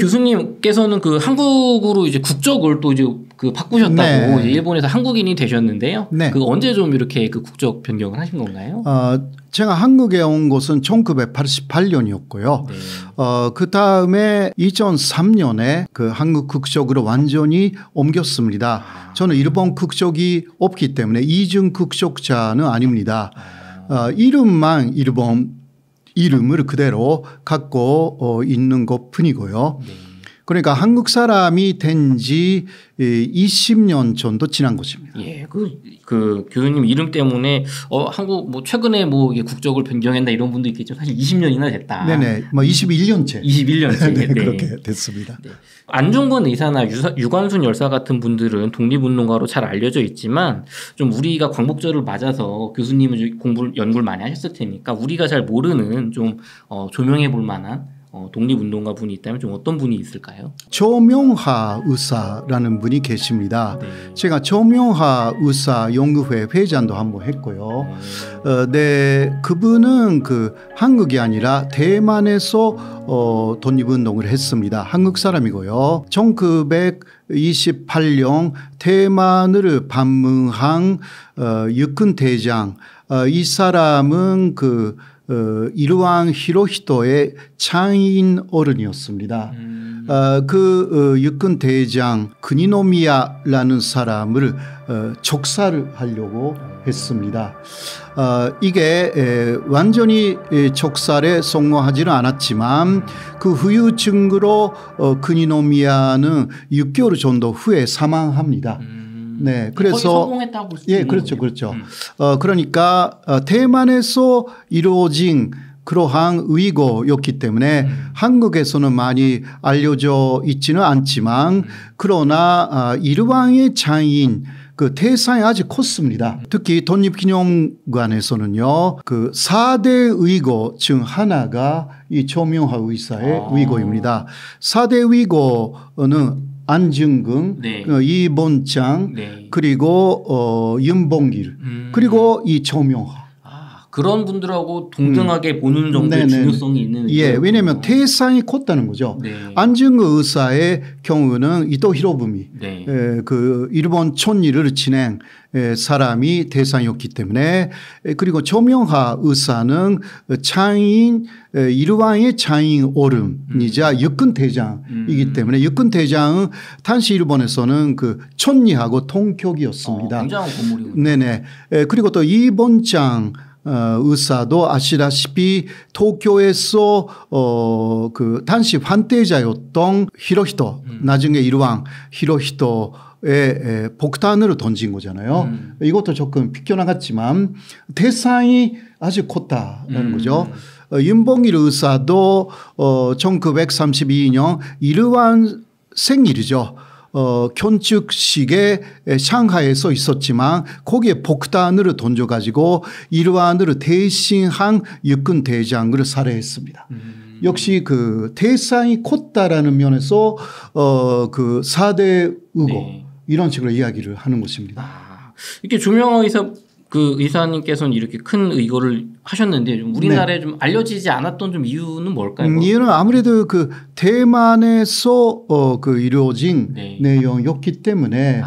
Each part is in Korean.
교수님께서는 그 한국으로 이제 국적을 또 이제 그 바꾸셨다고 네. 일본에서 한국인이 되셨는데요. 네. 그 언제 좀 이렇게 그 국적 변경을 하신 건가요? 어, 제가 한국에 온 곳은 1988년이었고요. 네. 어, 그 다음에 2003년에 그 한국 국적으로 완전히 옮겼습니다. 아. 저는 일본 국적이 없기 때문에 이중 국적자는 아닙니다. 아. 어, 이름만 일본 이름을 그대로 갖고 어, 있는 것 뿐이고요. 네. 그러니까 한국 사람이 된 지 20년 예, 전도 지난 것입니다. 예. 그, 그 교수님 이름 때문에 어, 한국 뭐 최근에 뭐 국적을 변경했다 이런 분도 있겠지 사실 20년이나 됐다. 네네. 뭐 21년째. 21년째. 네, 네. 그렇게 됐습니다. 네. 안중근 의사나 유사, 유관순 열사 같은 분들은 독립운동가로 잘 알려져 있지만 좀 우리가 광복절을 맞아서 교수님은 공부 연구를 많이 하셨을 테니까 우리가 잘 모르는 좀 어, 조명해 볼 만한 어, 독립운동가 분이 있다면 좀 어떤 분이 있을까요? 조명하 의사라는 분이 계십니다. 네. 제가 조명하 의사 연구회 회장도 한 번 했고요. 네. 어, 네 그분은 그 한국이 아니라 대만에서 어, 독립운동을 했습니다. 한국 사람이고요. 1928년 대만을 방문한 어, 육군 대장 어, 이 사람은 그 어, 이루왕 히로히토의 창인 어른이었습니다. 음. 어, 그 어, 육군 대장 그니노미야라는 사람을 어, 족사를 하려고 했습니다. 어, 이게 에, 완전히 에, 족살에 성공하지는 않았지만 그 후유 증거로 어, 그니노미야는 6개월 정도 후에 사망합니다. 음. 네, 그래서 성공했다고 볼수 예, 그렇죠, 그렇죠. 음. 어, 그러니까 어, 대만에서 이루어진 그러한 의거였기 때문에 음. 한국에서는 많이 알려져 있지는 않지만 음. 그러나 어, 르왕의 장인 그대산이아주 컸습니다. 음. 특히 독립기념관에서는요, 그 4대 의거 중 하나가 이조명화 의사의 아. 의거입니다. 4대 의거는 안중근 네. 어, 이본창, 네. 그리고 어, 윤봉길, 음. 그리고 이조명화 그런 음. 분들하고 동등하게 음. 보는 정도의 네네. 네, 네. 중요성이 있는. 예, 왜냐하면 어. 태상이 컸다는 거죠. 네. 안중근 의사의 경우는 이토 히로부미, 네. 에, 예, 그 일본 촌일을 진행 예, 사람이 대상이었기 때문에 예, 그리고 조명하 의사는 창인 일왕의 창인 오름이자 음. 역근 대장이기 음. 때문에 육군 대장은 당시 일본에서는 그 촌리하고 통격이었습니다. 어, 굉장한 건물이군요. 네네. 그리고 또이번장 어, 의사도 아시다시피 도쿄에서 어, 그 당시 환태자였던 히로히토 음. 나중에 일왕 히로히토 의 폭탄을 던진 거잖아요. 음. 이것도 조금 비껴나갔지만 대상이 아주 컸다라는 음. 거죠. 어, 윤봉일 의사도 어, 1932년 일왕 생일이죠. 어, 견축식의 상하에서 있었지만 거기에 복단을 던져가지고 일환을 대신한 육군 대장을 살해했습니다. 음. 역시 그 대상이 컸다라는 면에서 어, 그사대 의고 네. 이런 식으로 이야기를 하는 것입니다. 아, 이렇게 조명하에서 그 의사님께서는 이렇게 큰 의거를 하셨는데 좀 우리나라에 네. 좀 알려지지 않았던 좀 이유는 뭘까요? 음, 이유는 아무래도 그 대만에서 어, 그 이루어진 네. 내용이었기 때문에 아.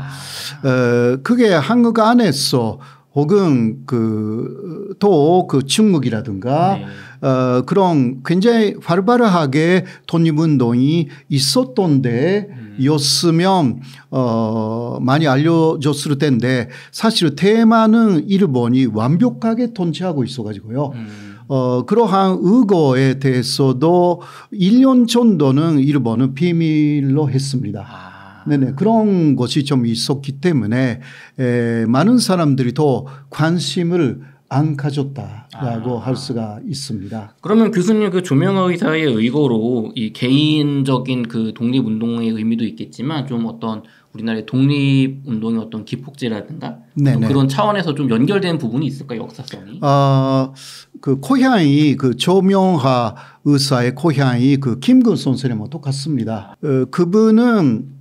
어, 그게 한국 안에서 혹은 그또그중묵이라든가 네. 어 그런 굉장히 활발하게 독립운동이 있었던데 음. 였으면 어 많이 알려졌을 텐데 사실 테마는 일본이 완벽하게 통치하고 있어가지고요. 음. 어, 그러한 의거에 대해서도 1년 정도는 일본은 비밀로 했습니다. 아. 네네. 그런 것이 좀 있었기 때문에 에, 많은 사람들이 더 관심을 안 가졌다라고 아. 할 수가 있습니다. 그러면 교수님 그조명 의사의 의거로 이 개인적인 그 독립운동의 의미도 있겠지만 좀 어떤 우리나라의 독립운동의 어떤 기폭제라든가 그런 차원에서 좀 연결된 부분이 있을까 역사성이? 아, 그 고향이 그 조명하 의사의 고향이 그 김근 선생님하 똑같습니다. 어, 그분은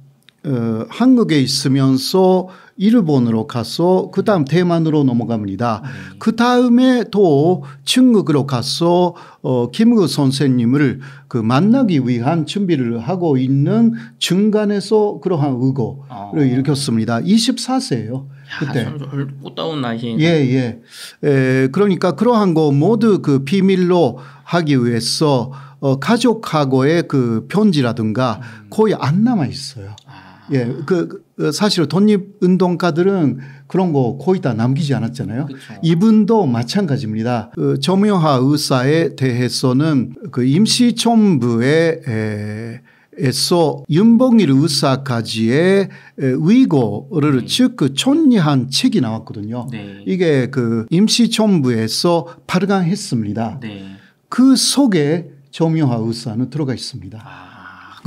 어, 한국에 있으면서 일본으로 가서 그 다음 대만으로 넘어갑니다. 네. 그 다음에 또 중국으로 가서 어, 김구 선생님을 그 만나기 위한 준비를 하고 있는 중간에서 그러한 의고를 아. 일으켰습니다. 24세예요. 그때 꽃다운 나이 예예. 그러니까 그러한 거 모두 그 비밀로 하기 위해서 어, 가족하고의 그 편지라든가 음. 거의 안 남아 있어요. 예, 그, 그 사실 독립 운동가들은 그런 거 거의 다 남기지 않았잖아요. 그쵸. 그렇죠. 이분도 마찬가지입니다. 그조명화 의사에 대해서는 그 임시정부의 에, 에서 윤봉일 의사까지의 위고를 네. 즉 총리한 그 책이 나왔거든요. 네. 이게 그 임시정부에서 발간했습니다. 네. 그 속에 조명화 의사는 들어가 있습니다. 아.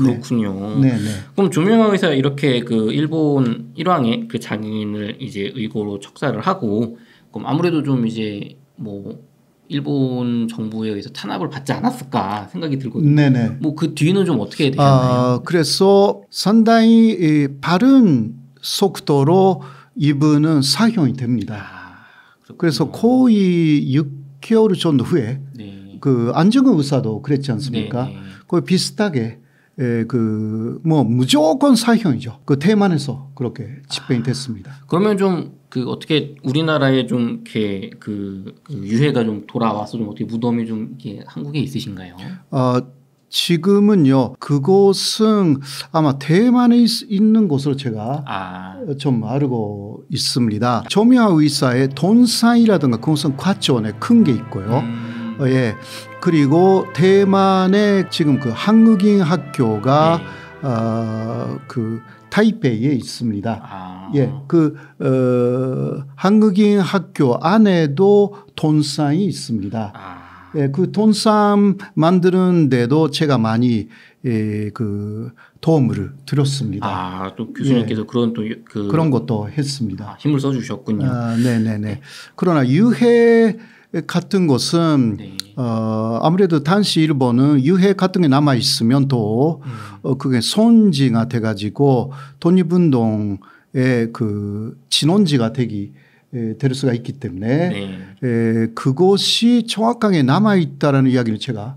그렇군요. 네. 네, 그럼 조명화 의사 이렇게 그 일본 일왕의 그 장인을 이제 의거로 척사를 하고 그럼 아무래도 좀 이제 뭐 일본 정부에 의해서 탄압을 받지 않았을까 생각이 들거든요. 네뭐그 네. 뒤는 좀 어떻게 되셨나요? 아, 그래서 상당히 빠른 속도로 이분은 사형이 됩니다. 아, 그래서 거의 6개월 정도 후에 네. 그 안정근 의사도 그랬지 않습니까? 네, 네. 거의 비슷하게 예, 그, 뭐, 무조건 사형이죠. 그 대만에서 그렇게 집행이 됐습니다. 아, 그러면 좀, 그, 어떻게 우리나라에 좀, 이렇게, 그, 그, 유해가 좀 돌아와서 좀 어떻게 무덤이 좀, 이게 한국에 있으신가요? 아, 지금은요, 그곳은 아마 대만에 있, 는 곳으로 제가 아. 좀 알고 있습니다. 조미아 의사의 돈산이라든가 그곳은 과천에 큰 게 있고요. 음. 어, 예. 그리고 대만의 지금 그 한국인 학교가 네. 어, 그타이페이에 있습니다. 아. 예. 그, 어, 한국인 학교 안에도 돈산이 있습니다. 아. 예, 그 돈쌈 만드는데도 제가 많이 예, 그 도움을 드렸습니다. 아, 또 교수님께서 예, 그런 또 그 그런 것도 했습니다. 아, 힘을 써 주셨군요. 아, 네, 네, 네. 그러나 유해 같은 것은 네. 어, 아무래도 당시 일본은 유해 같은 게 남아 있으면 또 음. 어, 그게 손지가 돼 가지고 독립운동의 그 진원지가 되기 될 수가 있기 때문에 네. 에, 그것이 정확하게 남아 있다라는 이야기를 제가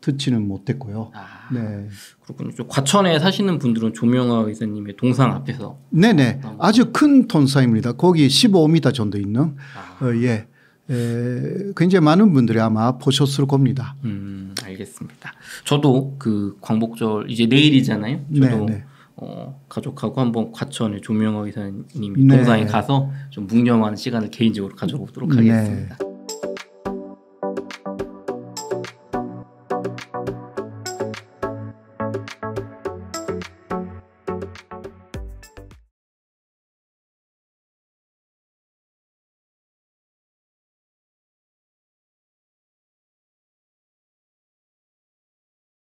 듣지는 못했고요. 아, 네. 그렇군요. 좀 과천에 사시는 분들은 조명화 의사님의 동상 앞에서. 네네. 아주 큰 돈사입니다. 거기 15m 정도 있는. 아. 어, 예. 에, 굉장히 많은 분들이 아마 보셨을 겁니다. 음, 알겠습니다. 저도 그 광복절 이제 내일이잖아요. 네, 저도 네네. 어, 가족하고 한번 과천에 조명호 의사님 네. 동상에 가서 좀 묵념하는 시간을 개인적으로 가져보도록 네. 하겠습니다. 네.